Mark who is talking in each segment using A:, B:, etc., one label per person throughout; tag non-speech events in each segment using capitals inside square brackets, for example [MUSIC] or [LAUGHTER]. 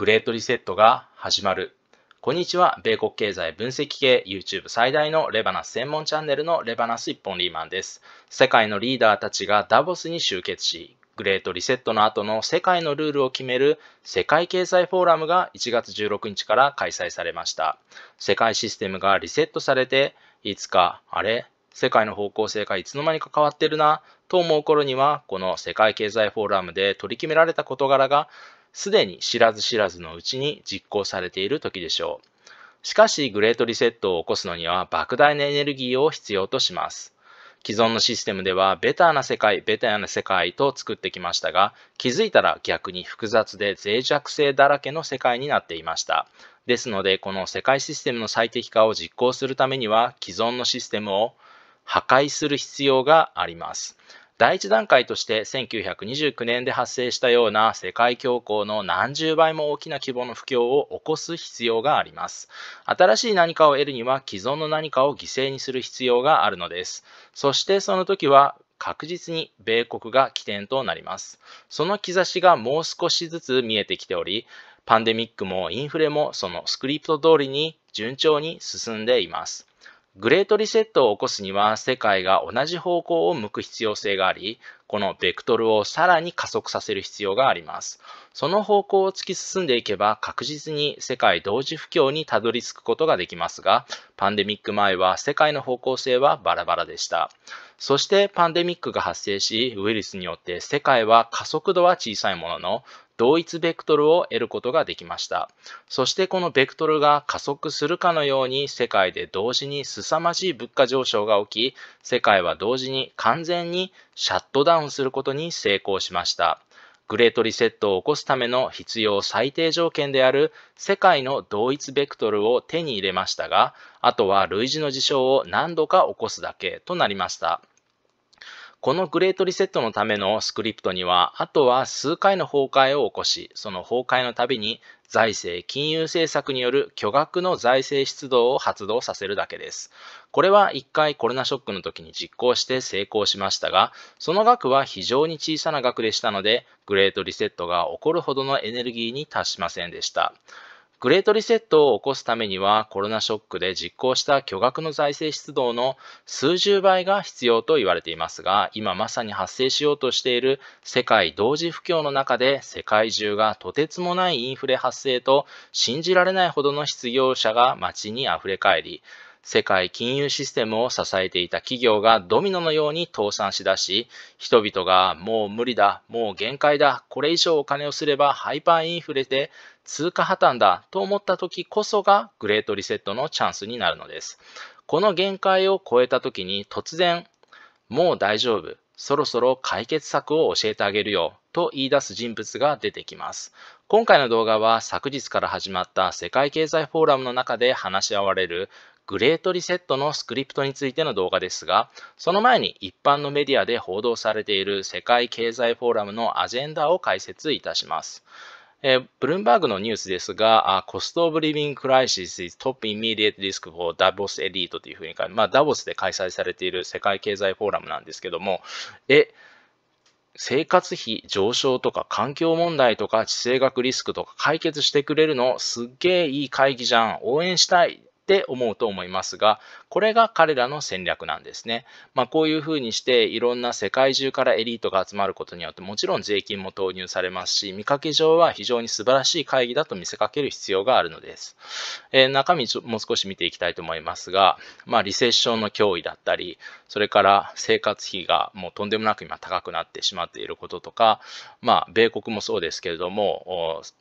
A: グレートリセットが始まる。こんにちは。米国経済分析系 YouTube 最大のレバナス専門チャンネルのレバナス一本リーマンです。世界のリーダーたちがダボスに集結し、グレートリセットの後の世界のルールを決める世界経済フォーラムが1月16日から開催されました。世界システムがリセットされて、いつか、あれ世界の方向性がいつの間にか変わってるなと思う頃には、この世界経済フォーラムで取り決められた事柄がすでに知らず知らずのうちに実行されている時でしょう。しかし、グレートリセットを起こすのには莫大なエネルギーを必要とします。既存のシステムでは、ベターな世界、ベターな世界と作ってきましたが、気づいたら逆に複雑で脆弱性だらけの世界になっていました。ですので、この世界システムの最適化を実行するためには、既存のシステムを破壊する必要があります。第一段階として1929年で発生したような世界恐慌の何十倍も大きな規模の不況を起こす必要があります。新しい何かを得るには既存の何かを犠牲にする必要があるのです。そしてその時は確実に米国が起点となります。その兆しがもう少しずつ見えてきており、パンデミックもインフレもそのスクリプト通りに順調に進んでいます。グレートリセットを起こすには世界が同じ方向を向く必要性があり、このベクトルをさらに加速させる必要があります。その方向を突き進んでいけば確実に世界同時不況にたどり着くことができますが、パンデミック前は世界の方向性はバラバラでした。そしてパンデミックが発生し、ウイルスによって世界は加速度は小さいものの、同一ベクトルを得ることができました。そしてこのベクトルが加速するかのように世界で同時に凄まじい物価上昇が起き、世界は同時に完全にシャットダウンすることに成功しました。グレートリセットを起こすための必要最低条件である世界の同一ベクトルを手に入れましたが、あとは類似の事象を何度か起こすだけとなりました。このグレートリセットのためのスクリプトには、あとは数回の崩壊を起こし、その崩壊のたびに財政、金融政策による巨額の財政出動を発動させるだけです。これは1回コロナショックの時に実行して成功しましたが、その額は非常に小さな額でしたので、グレートリセットが起こるほどのエネルギーに達しませんでした。グレートリセットを起こすためにはコロナショックで実行した巨額の財政出動の数十倍が必要と言われていますが今まさに発生しようとしている世界同時不況の中で世界中がとてつもないインフレ発生と信じられないほどの失業者が街にあふれ返り世界金融システムを支えていた企業がドミノのように倒産しだし、人々がもう無理だ、もう限界だ、これ以上お金をすればハイパーインフレで通貨破綻だと思った時こそがグレートリセットのチャンスになるのです。この限界を超えた時に突然、もう大丈夫、そろそろ解決策を教えてあげるよと言い出す人物が出てきます。今回の動画は昨日から始まった世界経済フォーラムの中で話し合われるグレートリセットのスクリプトについての動画ですが、その前に一般のメディアで報道されている世界経済フォーラムのアジェンダを解説いたします。えー、ブルームバーグのニュースですが、コストオブリビングクライシス is top immediate risk for Davos Elite というふうに、まあ、ダボスで開催されている世界経済フォーラムなんですけども、え、生活費上昇とか環境問題とか地政学リスクとか解決してくれるのすっげえいい会議じゃん。応援したい。って思うと思いますが、これが彼らの戦略なんですね。まあ、こういうふうにしていろんな世界中からエリートが集まることによってもちろん税金も投入されますし見かけ上は非常に素晴らしい会議だと見せかける必要があるのです。えー、中身もう少し見ていきたいと思いますが、まあ、リセッションの脅威だったりそれから生活費がもうとんでもなく今高くなってしまっていることとか、まあ、米国もそうですけれども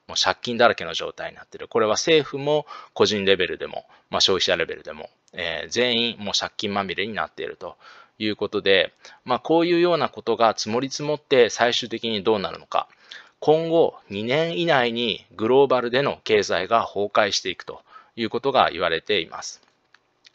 A: もう借金だらけの状態になっているこれは政府も個人レベルでも、まあ、消費者レベルでもえー、全員もう借金まみれになっているということで、まあ、こういうようなことが積もり積もって最終的にどうなるのか今後2年以内にグローバルでの経済が崩壊していくということが言われています。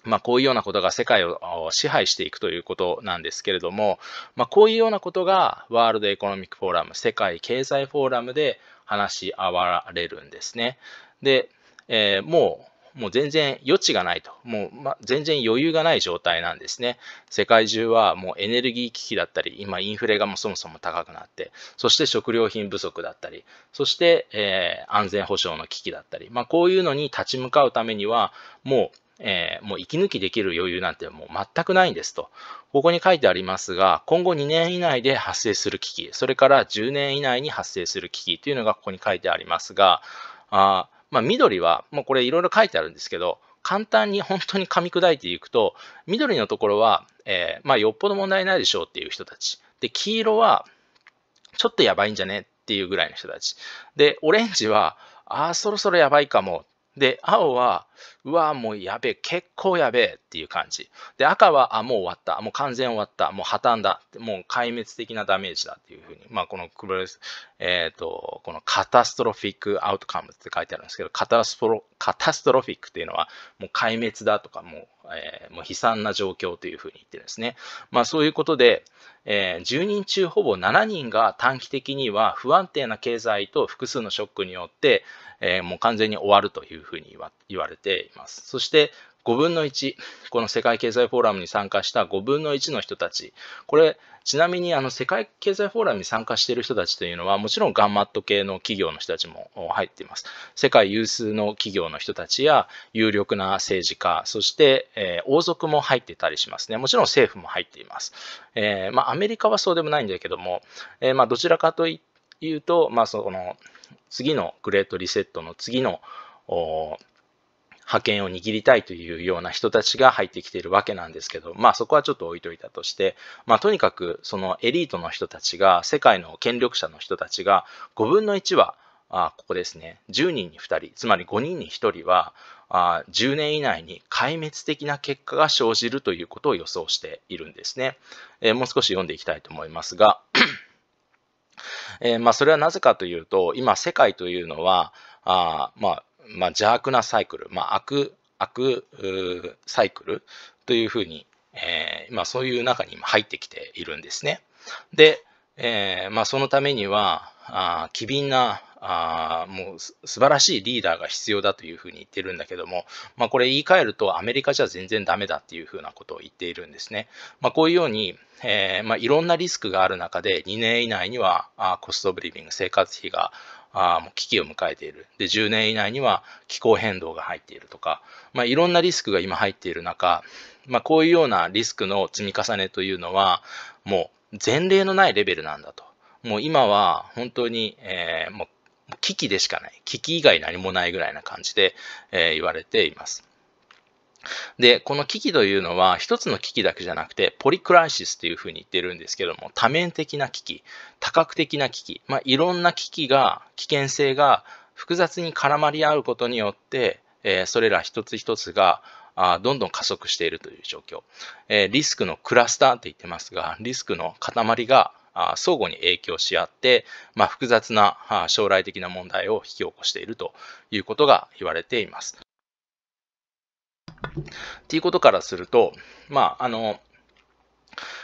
A: まあ、こういうようなことが世界を支配していくということなんですけれども、まあ、こういうようなことがワールドエコノミックフォーラム、世界経済フォーラムで話し合われるんですね。で、えー、もうもう全然余地がないと、もう、ま、全然余裕がない状態なんですね。世界中はもうエネルギー危機だったり、今インフレがもうそもそも高くなって、そして食料品不足だったり、そして、えー、安全保障の危機だったり、まあ、こういうのに立ち向かうためには、もうえー、もう息抜きできる余裕なんてもう全くないんですと。ここに書いてありますが、今後2年以内で発生する危機、それから10年以内に発生する危機というのがここに書いてありますが、あまあ、緑は、もうこれいろいろ書いてあるんですけど、簡単に本当に噛み砕いていくと、緑のところは、えー、まあ、よっぽど問題ないでしょうっていう人たち。で、黄色は、ちょっとやばいんじゃねっていうぐらいの人たち。で、オレンジは、ああ、そろそろやばいかも。で、青は、うわ、もうやべえ、結構やべえっていう感じ。で、赤は、あ、もう終わった、もう完全終わった、もう破綻だ、もう壊滅的なダメージだっていうふうに、まあ、このロレス、えっ、ー、と、このカタストロフィックアウトカムって書いてあるんですけど、カタストロカタストロフィックっていうのは、もう壊滅だとか、もう、えー、もう悲惨な状況というふうに言ってるんですね。まあ、そういうことで、えー、10人中ほぼ7人が短期的には不安定な経済と複数のショックによって、えー、もう完全に終わるというふうに言われて、ています。そして、5分の1、この世界経済フォーラムに参加した5分の1の人たち、これ、ちなみにあの世界経済フォーラムに参加している人たちというのは、もちろんガンマット系の企業の人たちも入っています。世界有数の企業の人たちや、有力な政治家、そして、えー、王族も入ってたりしますね。もちろん政府も入っています。えー、まあ、アメリカはそうでもないんだけども、えー、まあ、どちらかというと、まあ、その次のグレートリセットの次の、おー覇権を握りたいというような人たちが入ってきているわけなんですけど、まあそこはちょっと置いといたとして、まあとにかくそのエリートの人たちが、世界の権力者の人たちが5分の1は、あここですね、10人に2人、つまり5人に1人は、あ10年以内に壊滅的な結果が生じるということを予想しているんですね。えー、もう少し読んでいきたいと思いますが、えー、まあ、それはなぜかというと、今世界というのは、あまあ、まあ、邪悪なサイクル、まあ、悪、悪サイクルというふうに、えー、まそういう中に入ってきているんですね。で、えー、まあ、そのためには、あ機敏なあもう素晴らしいリーダーが必要だというふうに言ってるんだけども、まあ、これ言い換えるとアメリカじゃ全然ダメだっていうふうなことを言っているんですね。まあ、こういうように、えーまあ、いろんなリスクがある中で2年以内にはあコストオブリビング生活費があもう危機を迎えている。で、10年以内には気候変動が入っているとか、まあ、いろんなリスクが今入っている中、まあ、こういうようなリスクの積み重ねというのは、もう前例のないレベルなんだと。もう今は本当に、えー、もう危機でしかない。危機以外何もないぐらいな感じで、えー、言われています。で、この危機というのは、一つの危機だけじゃなくて、ポリクライシスというふうに言ってるんですけども、多面的な危機、多角的な危機、まあ、いろんな危機が、危険性が複雑に絡まり合うことによって、えー、それら一つ一つが、あどんどん加速しているという状況、えー、リスクのクラスターって言ってますが、リスクの塊があ相互に影響し合って、まあ、複雑な将来的な問題を引き起こしているということが言われています。っていうことからすると、まあ、あの、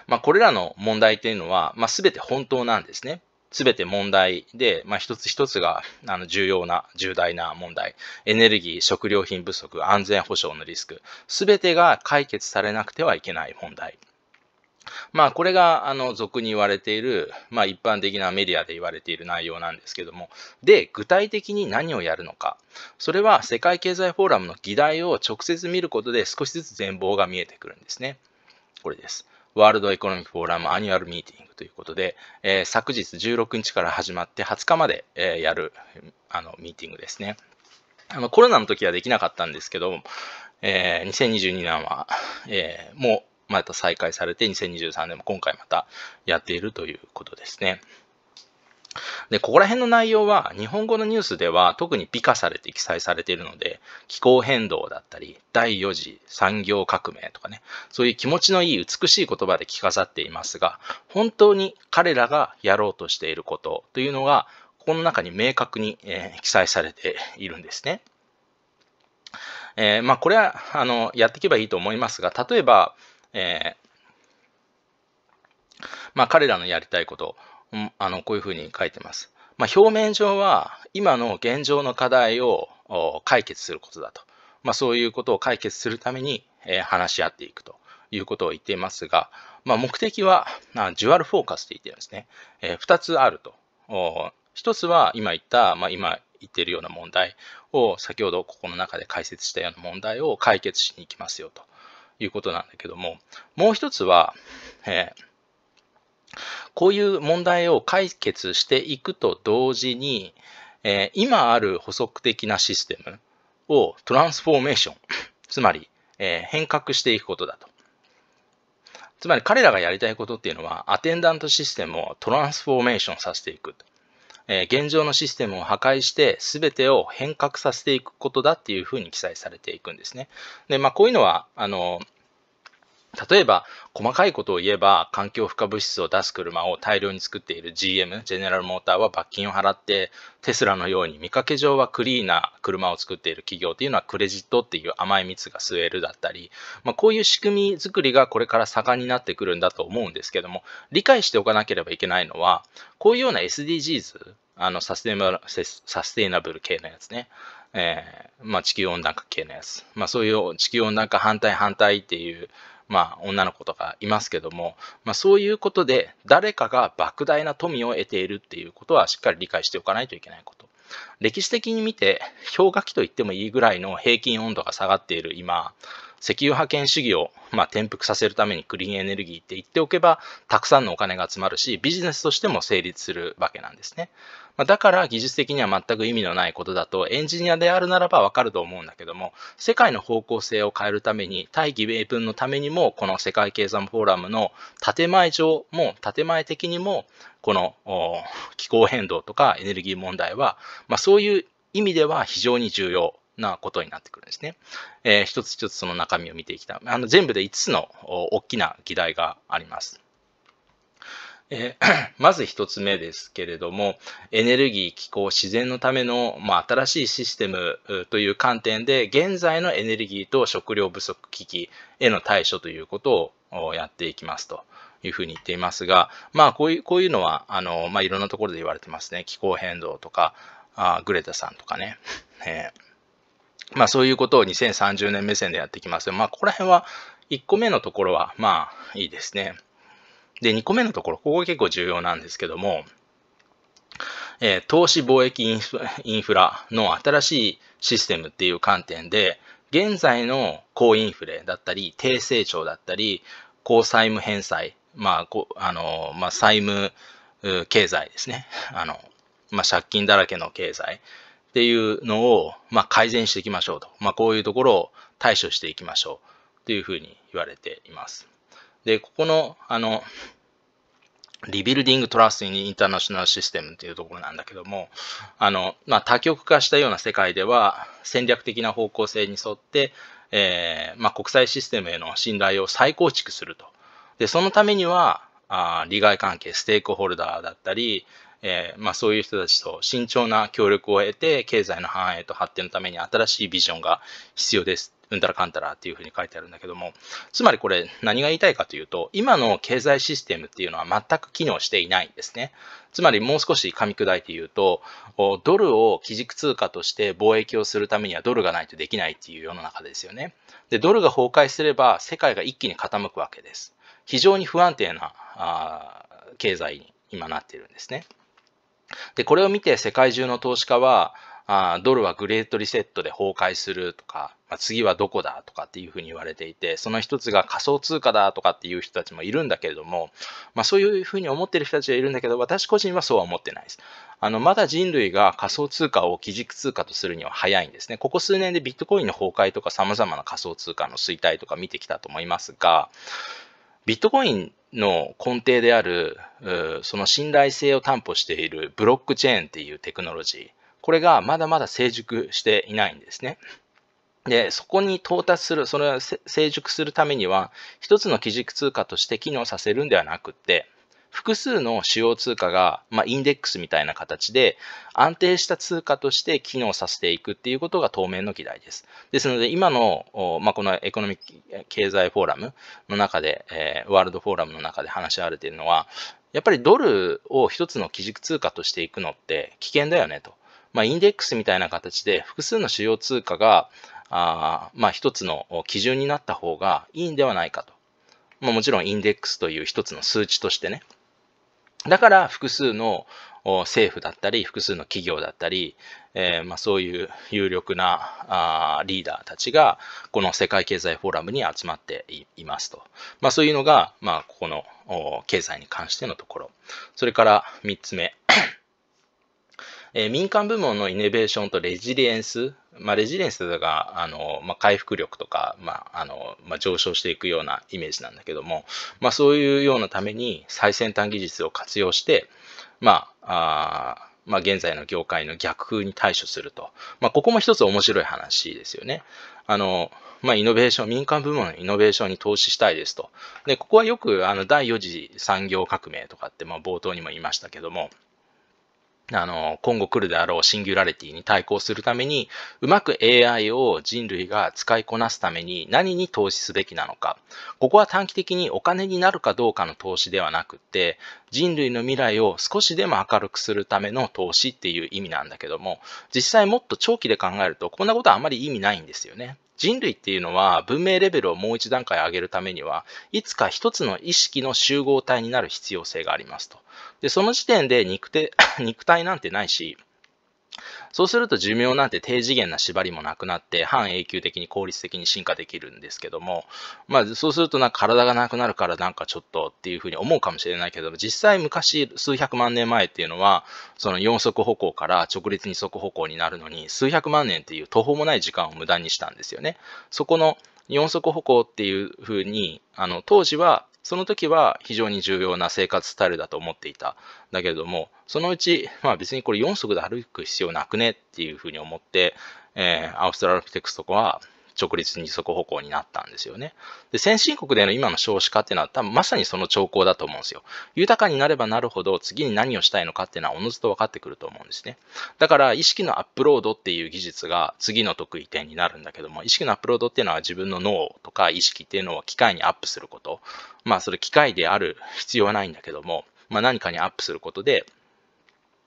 A: まあ、これらの問題っていうのは、まあ、全て本当なんですね。全て問題で、まあ、一つ一つがあの重要な、重大な問題。エネルギー、食料品不足、安全保障のリスク。全てが解決されなくてはいけない問題まあ、これが、あの、俗に言われている、まあ、一般的なメディアで言われている内容なんですけども、で、具体的に何をやるのか。それは、世界経済フォーラムの議題を直接見ることで、少しずつ全貌が見えてくるんですね。これです。ワールドエコノミックフォーラムアニュアルミーティングということで、えー、昨日16日から始まって20日まで、えー、やる、あの、ミーティングですね。あの、コロナの時はできなかったんですけど、えー、2022年は、えー、もまた再開されて、2023年も今回またやっているということですね。で、ここら辺の内容は日本語のニュースでは特に美化されて記載されているので、気候変動だったり、第4次産業革命とかね、そういう気持ちのいい美しい言葉で着飾っていますが、本当に彼らがやろうとしていることというのが、ここの中に明確に、えー、記載されているんですね。えー、まあ、これはあのやっていけばいいと思いますが、例えば、えー、まあ、彼らのやりたいことあのこういうふうに書いてます。まあ、表面上は今の現状の課題を解決することだと、まあ、そういうことを解決するために、えー、話し合っていくということを言っていますが、まあ、目的はデュアルフォーカスと言ってるんですね。えー、2つあると。1つは今言った、まあ、今言っているような問題を先ほどここの中で解説したような問題を解決しに行きますよと。いうことなんだけども、もう一つは、えーこういう問題を解決していくと同時に、えー、今ある補足的なシステムをトランスフォーメーション、[LAUGHS] つまり、えー、変革していくことだと。つまり彼らがやりたいことっていうのは、アテンダントシステムをトランスフォーメーションさせていくと。え現状のシステムを破壊して全てを変革させていくことだっていうふうに記載されていくんですね。で、まあ、こういうのは、あの、例えば、細かいことを言えば、環境負荷物質を出す車を大量に作っている GM、ジェネラルモーターは罰金を払って、テスラのように見かけ上はクリーンな車を作っている企業というのはクレジットっていう甘い蜜が吸えるだったり、まあ、こういう仕組み作りがこれから盛んになってくるんだと思うんですけども、理解しておかなければいけないのは、こういうような SDGs、あのサステナブル、サステナブル系のやつね。えー、まあ地球温暖化系のやつ。まあそういう地球温暖化反対反対っていう、まあ女の子とかいますけども、まあそういうことで誰かが莫大な富を得ているっていうことはしっかり理解しておかないといけないこと。歴史的に見て氷河期と言ってもいいぐらいの平均温度が下がっている今、石油覇権主義を、まあ、転覆させるためにクリーンエネルギーって言っておけば、たくさんのお金が集まるし、ビジネスとしても成立するわけなんですね。まだから技術的には全く意味のないことだと、エンジニアであるならばわかると思うんだけども、世界の方向性を変えるために、大義名分のためにも、この世界経済フォーラムの建前上も、建前的にも、この気候変動とかエネルギー問題は、まあ、そういう意味では非常に重要なことになってくるんですね。えー、一つ一つその中身を見ていきたい。あの全部で5つの大きな議題があります。えー、[CLEARS THROAT] まず一つ目ですけれども、エネルギー、気候、自然のための、まあ、新しいシステムという観点で、現在のエネルギーと食料不足危機への対処ということをやっていきますと。いうふうに言っていますが、まあ、こういう、こういうのは、あの、まあ、いろんなところで言われてますね。気候変動とか、あグレタさんとかね。えーまあそういうことを2030年目線でやってきます。まあここら辺は1個目のところはまあいいですね。で、2個目のところ、ここ結構重要なんですけども、えー、投資貿易インフラの新しいシステムっていう観点で、現在の高インフレだったり、低成長だったり、高債務返済、まあ、こあの、まあ、債務経済ですね。あの、まあ、借金だらけの経済っていうのを、まあ、改善していきましょうと。まあ、こういうところを対処していきましょうというふうに言われています。で、ここの、あの、リビルディング・トラスト・イン・インターナショナル・システムというところなんだけども、あの、まあ、多極化したような世界では、戦略的な方向性に沿って、えー、まあ、国際システムへの信頼を再構築すると。で、そのためには、あ利害関係、ステークホルダーだったり、えー、まあ、そういう人たちと慎重な協力を得て、経済の繁栄と発展のために新しいビジョンが必要です。うんたらかんたらっていうふうに書いてあるんだけども、つまりこれ何が言いたいかというと、今の経済システムっていうのは全く機能していないんですね。つまりもう少し噛み砕いて言うと、ドルを基軸通貨として貿易をするためにはドルがないとできないっていう世の中ですよね。で、ドルが崩壊すれば世界が一気に傾くわけです。非常に不安定なあ経済に今なっているんですね。で、これを見て世界中の投資家は、あドルはグレートリセットで崩壊するとか、まあ、次はどこだとかっていうふうに言われていて、その一つが仮想通貨だとかっていう人たちもいるんだけれども、まあ、そういうふうに思ってる人たちはいるんだけど、私個人はそうは思ってないです。あの、まだ人類が仮想通貨を基軸通貨とするには早いんですね。ここ数年でビットコインの崩壊とか様々な仮想通貨の衰退とか見てきたと思いますが、ビットコインの根底である、その信頼性を担保しているブロックチェーンっていうテクノロジー、これがまだまだ成熟していないんですね。で、そこに到達する、それを成熟するためには、一つの基軸通貨として機能させるんではなくって、複数の主要通貨が、まあ、インデックスみたいな形で安定した通貨として機能させていくっていうことが当面の議題です。ですので、今の、まあ、このエコノミック経済フォーラムの中で、えー、ワールドフォーラムの中で話し合われているのは、やっぱりドルを一つの基軸通貨としていくのって危険だよねと。まあ、インデックスみたいな形で複数の主要通貨が、あまあ、一つの基準になった方がいいんではないかと。まあ、もちろんインデックスという一つの数値としてね。だから複数の政府だったり、複数の企業だったり、えー、まあ、そういう有力なあリーダーたちが、この世界経済フォーラムに集まっていますと。まあ、そういうのが、まあ、ここの経済に関してのところ。それから3つ目。えー、民間部門のイノベーションとレジリエンス、まあ、レジリエンスがあの、まあ、回復力とか、まああのまあ、上昇していくようなイメージなんだけども、まあ、そういうようなために最先端技術を活用して、まあ、あまあ、現在の業界の逆風に対処すると、まあ、ここも一つ面白い話ですよね。あのまあ、イノベーション、民間部門のイノベーションに投資したいですと。で、ここはよくあの第4次産業革命とかって、まあ、冒頭にも言いましたけども、あの、今後来るであろうシンギュラリティに対抗するために、うまく AI を人類が使いこなすために何に投資すべきなのか。ここは短期的にお金になるかどうかの投資ではなくって、人類の未来を少しでも明るくするための投資っていう意味なんだけども、実際もっと長期で考えると、こんなことはあまり意味ないんですよね。人類っていうのは文明レベルをもう一段階上げるためには、いつか一つの意識の集合体になる必要性がありますと。で、その時点で肉 [COUGHS] 肉体なんてないし、そうすると寿命なんて低次元な縛りもなくなって、半永久的に効率的に進化できるんですけども、まあそうするとなんか体がなくなるからなんかちょっとっていうふうに思うかもしれないけども、実際昔数百万年前っていうのは、その4足歩行から直立二足歩行になるのに、数百万年っていう途方もない時間を無駄にしたんですよね。そこの4足歩行っていうふうに、あの当時はその時は非常に重要な生活スタイルだと思っていた。だけれども、そのうち、まあ別にこれ4足で歩く必要なくねっていうふうに思って、えー、アウストラロピテクスとかは直立二足歩行になったんですよね。で、先進国での今の少子化っていうのは多分まさにその兆候だと思うんですよ。豊かになればなるほど次に何をしたいのかっていうのはおのずと分かってくると思うんですね。だから意識のアップロードっていう技術が次の得意点になるんだけども、意識のアップロードっていうのは自分の脳とか意識っていうのを機械にアップすること。まあそれ機械である必要はないんだけども、まあ何かにアップすることで、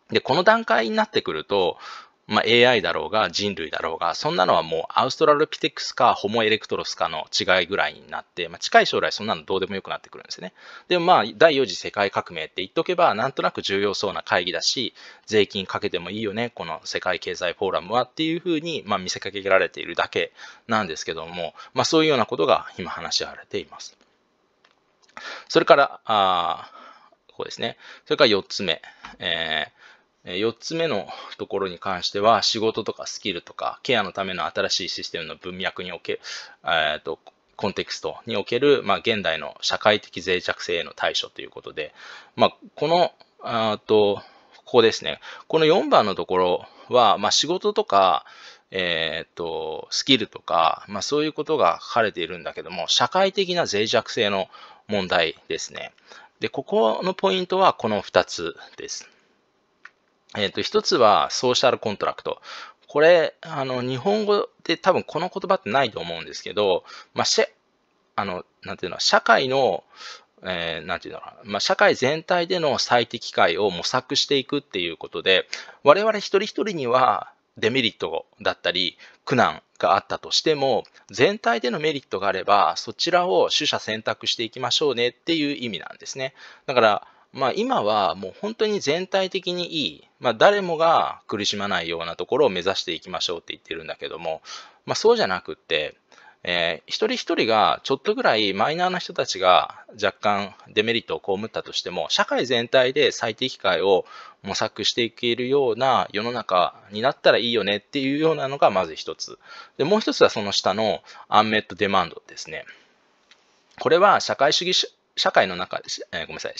A: で、この段階になってくると、まあ、AI だろうが人類だろうが、そんなのはもうアウストラルピテクスかホモエレクトロスかの違いぐらいになって、まあ、近い将来そんなのどうでもよくなってくるんですね。でもまあ、第4次世界革命って言っとけば、なんとなく重要そうな会議だし、税金かけてもいいよね、この世界経済フォーラムはっていうふうに、ま見せかけられているだけなんですけども、まあ、そういうようなことが今話し合われています。それから、あここですね。それから4つ目。えー4つ目のところに関しては、仕事とかスキルとか、ケアのための新しいシステムの文脈におけ、えーと、コンテクストにおける、まあ、現代の社会的脆弱性への対処ということで、まあ、この、あとここですね、この4番のところは、まあ、仕事とか、えーと、とスキルとか、まあ、そういうことが書かれているんだけども、社会的な脆弱性の問題ですね。で、ここのポイントはこの2つです。えっ、ー、と、一つはソーシャルコントラクト。これ、あの、日本語で多分この言葉ってないと思うんですけど、まあ、し、あの、なんていうの、社会の、えー、なんていうのかな、まあ、社会全体での最適解を模索していくっていうことで、我々一人一人にはデメリットだったり、苦難があったとしても、全体でのメリットがあれば、そちらを取捨選択していきましょうねっていう意味なんですね。だから、まあ、今はもう本当に全体的にいい、まあ、誰もが苦しまないようなところを目指していきましょうって言ってるんだけども、まあ、そうじゃなくって、えー、一人一人がちょっとぐらいマイナーな人たちが若干デメリットを被ったとしても社会全体で最適解を模索していけるような世の中になったらいいよねっていうようなのがまず一つでもう一つはその下のアンメットデマンドですねこれは社会主義社会の中、えー、ごめんなさい、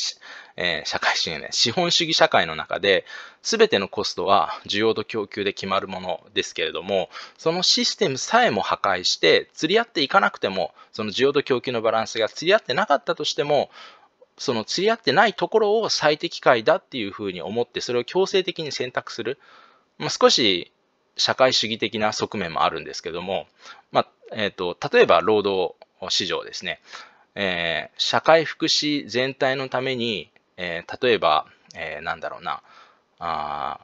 A: えー、社会主義ね、資本主義社会の中で、すべてのコストは需要と供給で決まるものですけれども、そのシステムさえも破壊して、釣り合っていかなくても、その需要と供給のバランスが釣り合ってなかったとしても、その釣り合ってないところを最適解だっていうふうに思って、それを強制的に選択する。まあ、少し社会主義的な側面もあるんですけども、まあえーと例えば労働市場ですね。えー、社会福祉全体のために、えー、例えば、えー、なんだろうな、あ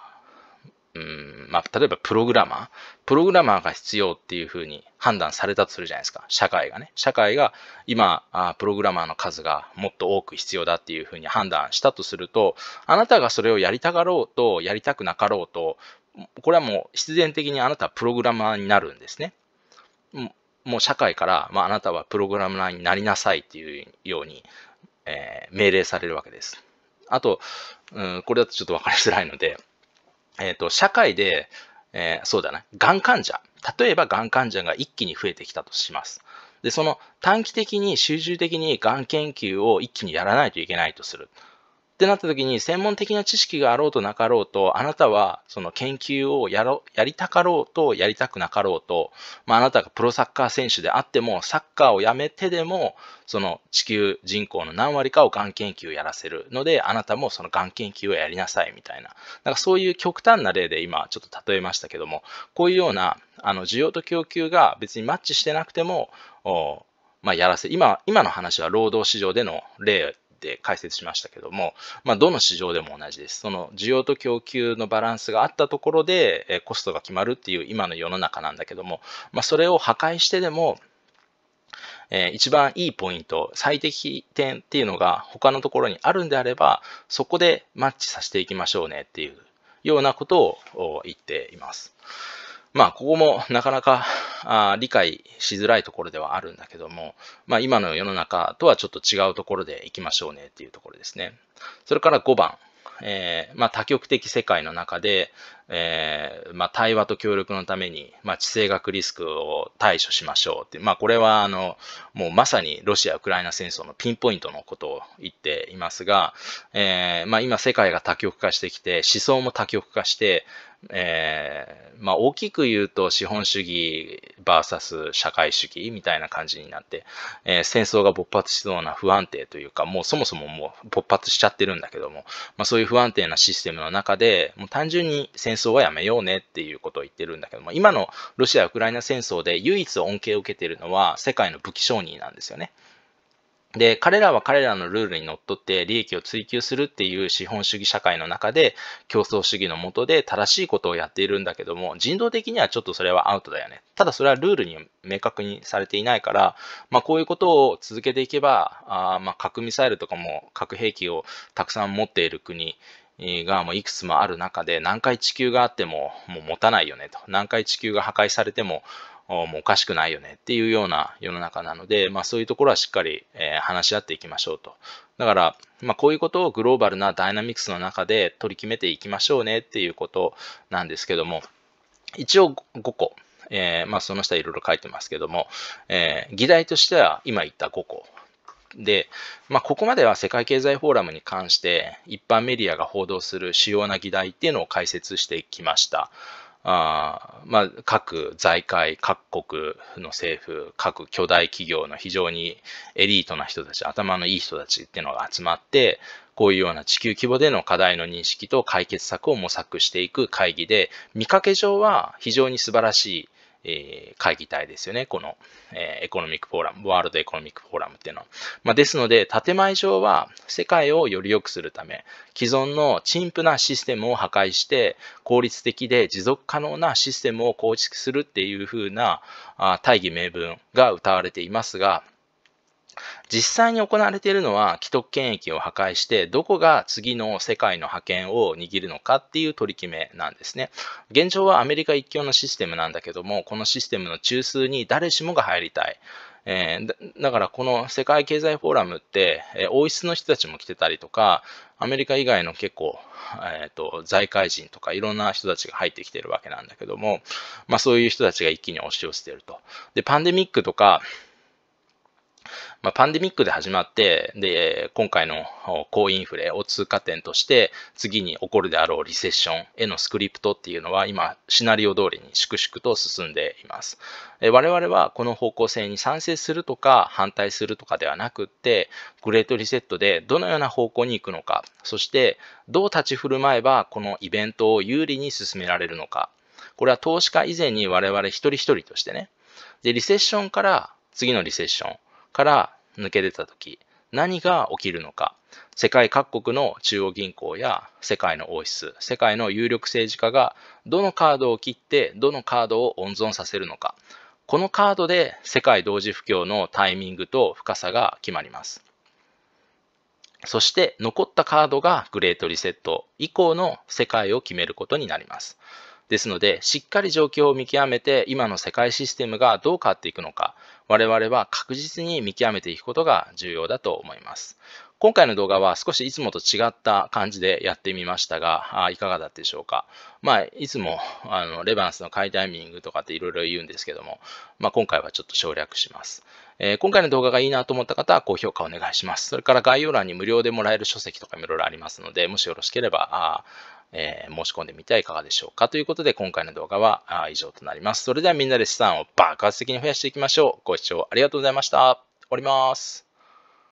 A: うんまあ、例えばプログラマー、プログラマーが必要っていうふうに判断されたとするじゃないですか、社会がね。社会が今あ、プログラマーの数がもっと多く必要だっていうふうに判断したとすると、あなたがそれをやりたがろうと、やりたくなかろうと、これはもう必然的にあなたはプログラマーになるんですね。もう社会から、まあ、あなたはプログラマーになりなさいっていうように、えー、命令されるわけです。あと、うん、これだとちょっと分かりづらいので、えっ、ー、と、社会で、えー、そうだな、がん患者。例えば、がん患者が一気に増えてきたとします。で、その短期的に集中的にがん研究を一気にやらないといけないとする。ってなった時に、専門的な知識があろうとなかろうと、あなたはその研究をやろやりたかろうと、やりたくなかろうと、まあ、あなたがプロサッカー選手であっても、サッカーをやめてでも、その地球人口の何割かをがん研究をやらせるので、あなたもそのがん研究をやりなさいみたいな、なんかそういう極端な例で今ちょっと例えましたけども、こういうようなあの需要と供給が別にマッチしてなくても、まあ、やらせ今今の話は労働市場での例って解説しましたけども、まあ、どの市場でも同じです。その需要と供給のバランスがあったところで、えコストが決まるっていう今の世の中なんだけども、まあ、それを破壊してでも、えー、一番いいポイント、最適点っていうのが他のところにあるんであれば、そこでマッチさせていきましょうねっていうようなことを言っています。まあ、ここもなかなかあ理解しづらいところではあるんだけども、まあ、今の世の中とはちょっと違うところでいきましょうねっていうところですね。それから5番。えーまあ、多極的世界の中で、えーまあ、対話と協力のために、まあ、地政学リスクを対処しましょうって、まあ、これはあのもうまさにロシア・ウクライナ戦争のピンポイントのことを言っていますが、えーまあ、今世界が多極化してきて思想も多極化して、えー、まあ大きく言うと資本主義 VS 社会主義みたいな感じになって、えー、戦争が勃発しそうな不安定というか、もうそもそももう勃発しちゃってるんだけども、まあそういう不安定なシステムの中で、もう単純に戦争はやめようねっていうことを言ってるんだけども、今のロシア・ウクライナ戦争で唯一恩恵を受けているのは世界の武器商人なんですよね。で、彼らは彼らのルールにのっとって利益を追求するっていう資本主義社会の中で競争主義のもとで正しいことをやっているんだけども人道的にはちょっとそれはアウトだよね。ただそれはルールに明確にされていないから、まあ、こういうことを続けていけばあまあ核ミサイルとかも核兵器をたくさん持っている国がもういくつもある中で何回地球があってももう持たないよねと何回地球が破壊されてももうおかしくないよねっていうような世の中なので、まあ、そういうところはしっかり、え話し合っていきましょうと。だから、まあ、こういうことをグローバルなダイナミクスの中で取り決めていきましょうねっていうことなんですけども、一応5個、えー、まあ、その下いろいろ書いてますけども、えー、議題としては今言った5個で、まあ、ここまでは世界経済フォーラムに関して一般メディアが報道する主要な議題っていうのを解説してきました。あまあ、各財界、各国の政府、各巨大企業の非常にエリートな人たち、頭のいい人たちっていうのが集まって、こういうような地球規模での課題の認識と解決策を模索していく会議で、見かけ上は非常に素晴らしいえ会議体ですよね。この、えエコノミックフォーラム、ワールドエコノミックフォーラムっていうのは。まあ、ですので、建前上は世界をより良くするため、既存の陳腐なシステムを破壊して、効率的で持続可能なシステムを構築するっていう風なあ大義名分が謳われていますが、実際に行われているのは既得権益を破壊してどこが次の世界の覇権を握るのかっていう取り決めなんですね。現状はアメリカ一強のシステムなんだけどもこのシステムの中枢に誰しもが入りたい。えー、だからこの世界経済フォーラムって、えー、王室の人たちも来てたりとか、アメリカ以外の結構、えーと、と財界人とかいろんな人たちが入ってきてるわけなんだけども、まあ、そういう人たちが一気に押し寄せてると。で、パンデミックとか、まあ、パンデミックで始まって、で、今回の高インフレを通過点として、次に起こるであろうリセッションへのスクリプトっていうのは、今、シナリオ通りに粛々と進んでいます。我々はこの方向性に賛成するとか反対するとかではなくって、グレートリセットでどのような方向に行くのか、そしてどう立ち振る舞えばこのイベントを有利に進められるのか、これは投資家以前に我々一人一人としてね、で、リセッションから次のリセッション、から抜け出た時何が起きるのか世界各国の中央銀行や世界の王室世界の有力政治家がどのカードを切ってどのカードを温存させるのかこのカードで世界同時不況のタイミングと深さが決まりますそして残ったカードがグレートリセット以降の世界を決めることになりますですので、しっかり状況を見極めて、今の世界システムがどう変わっていくのか、我々は確実に見極めていくことが重要だと思います。今回の動画は少しいつもと違った感じでやってみましたが、いかがだったでしょうか。まあ、いつもあのレバンスの買いタイミングとかっていろいろ言うんですけども、まあ、今回はちょっと省略します、えー、今回の動画がいいなと思った方は高評価お願いします。それから概要欄に無料でもらえる書籍とかいろいろありますので、もしよろしければ、あえー、申し込んでみてはいかがでしょうかということで、今回の動画は以上となります。それではみんなで資産を爆発的に増やしていきましょう。ご視聴ありがとうございました。おります。